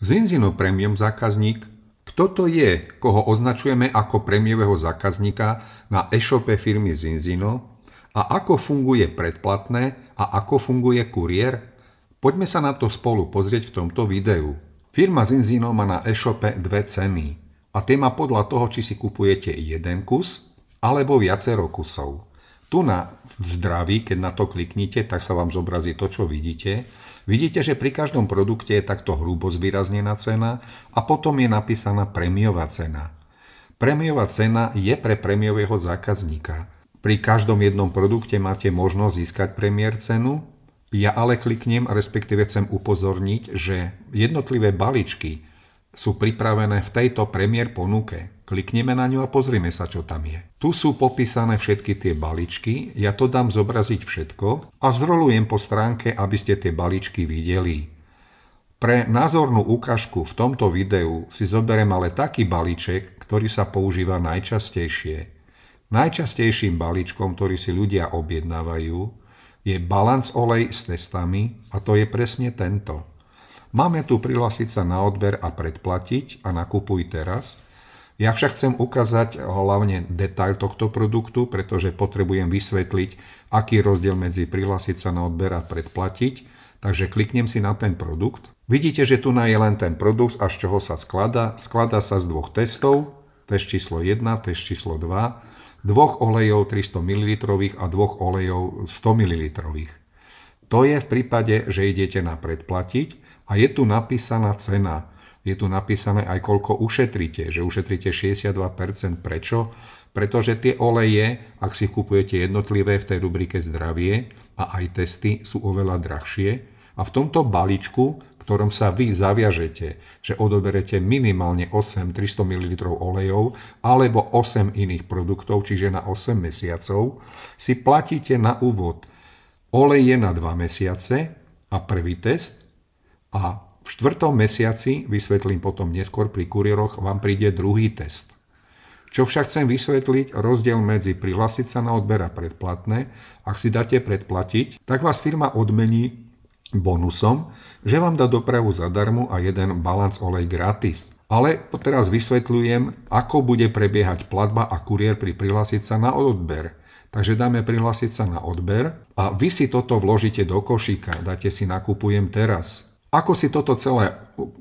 Zinzino premium zákazník kto to je, koho označujeme ako premiového zákazníka na e-shope firmy Zinzino a ako funguje predplatné a ako funguje kuriér? Poďme sa na to spolu pozrieť v tomto videu. Firma Zinzino má na e-shope dve ceny a tie má podľa toho, či si kupujete jeden kus alebo viacero kusov. Tu na zdraví, keď na to kliknite, tak sa vám zobrazí to, čo vidíte Vidíte, že pri každom produkte je takto hrubo zvýraznená cena a potom je napísaná premiová cena. Premiová cena je pre premiového zákazníka. Pri každom jednom produkte máte možnosť získať premiér cenu, ja ale kliknem, respektíve chcem upozorniť, že jednotlivé balíčky sú pripravené v tejto premiér ponuke. Klikneme na ňu a pozrieme sa, čo tam je. Tu sú popísané všetky tie balíčky, ja to dám zobraziť všetko a zrolujem po stránke, aby ste tie balíčky videli. Pre názornú ukážku v tomto videu si zoberiem ale taký balíček, ktorý sa používa najčastejšie. Najčastejším balíčkom, ktorý si ľudia objednávajú, je balans olej s testami a to je presne tento. Máme tu prihlásiť sa na odber a predplatiť a nakupuj teraz – ja však chcem ukázať hlavne detail tohto produktu, pretože potrebujem vysvetliť, aký je rozdiel medzi prihlásiť sa na odber a predplatiť. Takže kliknem si na ten produkt. Vidíte, že tu je len ten produkt a z čoho sa skladá. Skladá sa z dvoch testov, test číslo 1, test číslo 2, dvoch olejov 300 ml a dvoch olejov 100 ml. To je v prípade, že idete na predplatiť a je tu napísaná cena je tu napísané aj koľko ušetríte, že ušetríte 62%. Prečo? Pretože tie oleje, ak si kupujete jednotlivé v tej rubrike zdravie a aj testy sú oveľa drahšie, a v tomto balíčku, ktorom sa vy zaviažete, že odoberete minimálne 8 300 ml olejov alebo 8 iných produktov, čiže na 8 mesiacov, si platíte na úvod oleje na 2 mesiace a prvý test a štvrtom mesiaci, vysvetlím potom neskôr pri kurieroch, vám príde druhý test. Čo však chcem vysvetliť, rozdiel medzi prihlásiť sa na odber a predplatné, ak si dáte predplatiť, tak vás firma odmení bonusom, že vám dá dopravu zadarmo a jeden balans olej gratis. Ale teraz vysvetľujem, ako bude prebiehať platba a kuriér pri prihlásiť sa na odber. Takže dáme prihlásiť sa na odber a vy si toto vložíte do košíka, dáte si nakupujem teraz. Ako si toto celé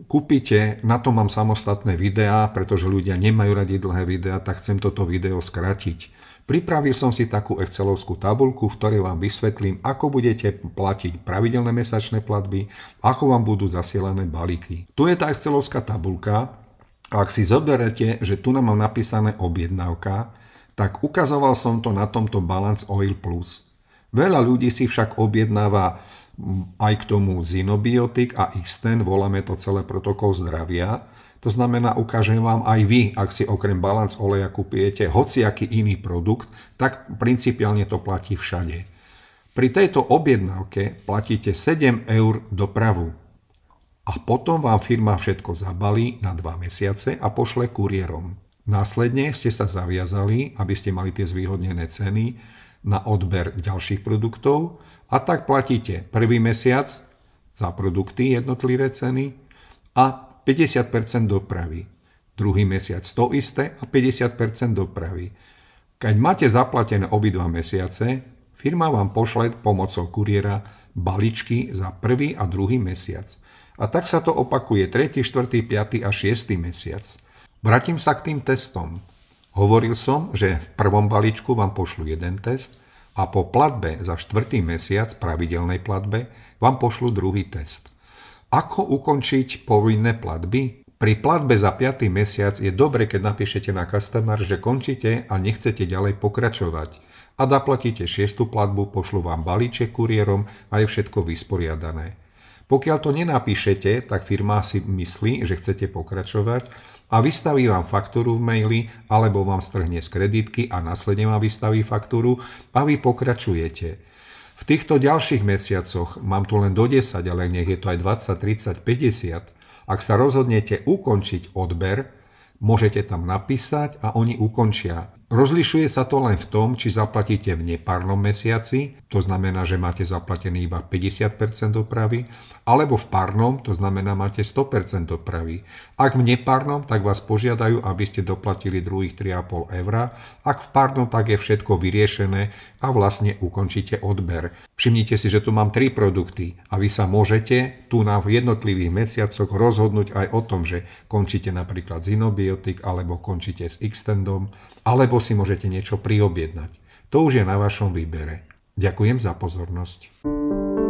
kúpite, na to mám samostatné videá, pretože ľudia nemajú radi dlhé videá, tak chcem toto video skratiť. Pripravil som si takú Excelovskú tabulku, v ktorej vám vysvetlím, ako budete platiť pravidelné mesačné platby, ako vám budú zasielané balíky. Tu je tá Excelovská tabulka, a ak si zoberete, že tu nám mám napísané objednávka, tak ukazoval som to na tomto Balance Oil Plus. Veľa ľudí si však objednáva aj k tomu zinobiotik a Xten, voláme to celé protokol zdravia. To znamená, ukážem vám aj vy, ak si okrem balans oleja kupujete hociaký iný produkt, tak principiálne to platí všade. Pri tejto objednávke platíte 7 eur dopravu a potom vám firma všetko zabalí na 2 mesiace a pošle kuriérom. Následne ste sa zaviazali, aby ste mali tie zvýhodnené ceny na odber ďalších produktov a tak platíte prvý mesiac za produkty jednotlivé ceny a 50% dopravy. Druhý mesiac to isté a 50% dopravy. Keď máte zaplatené obidva mesiace, firma vám pošle pomocou kuriéra balíčky za prvý a druhý mesiac. A tak sa to opakuje 3., 4., 5. a 6. mesiac – Vrátim sa k tým testom. Hovoril som, že v prvom balíčku vám pošlu jeden test a po platbe za štvrtý mesiac pravidelnej platbe vám pošlu druhý test. Ako ukončiť povinné platby? Pri platbe za 5. mesiac je dobre, keď napíšete na customer, že končíte a nechcete ďalej pokračovať. A zaplatíte 6. platbu, pošlu vám balíček kuriérom a je všetko vysporiadané. Pokiaľ to nenapíšete, tak firma si myslí, že chcete pokračovať a vystaví vám faktúru v maili alebo vám strhne z kreditky a následne vám vystaví faktúru a vy pokračujete. V týchto ďalších mesiacoch, mám tu len do 10, ale nech je to aj 20, 30, 50, ak sa rozhodnete ukončiť odber, môžete tam napísať a oni ukončia. Rozlišuje sa to len v tom, či zaplatíte v nepárnom mesiaci, to znamená, že máte zaplatený iba 50% dopravy, alebo v párnom, to znamená, máte 100% dopravy. Ak v nepárnom, tak vás požiadajú, aby ste doplatili druhých 3,5 eur, ak v párnom, tak je všetko vyriešené a vlastne ukončíte odber. Všimnite si, že tu mám tri produkty a vy sa môžete tu na v jednotlivých mesiacoch rozhodnúť aj o tom, že končíte napríklad z inobiotik alebo končíte s Xtendom, alebo si môžete niečo priobjednať. To už je na vašom výbere. Ďakujem za pozornosť.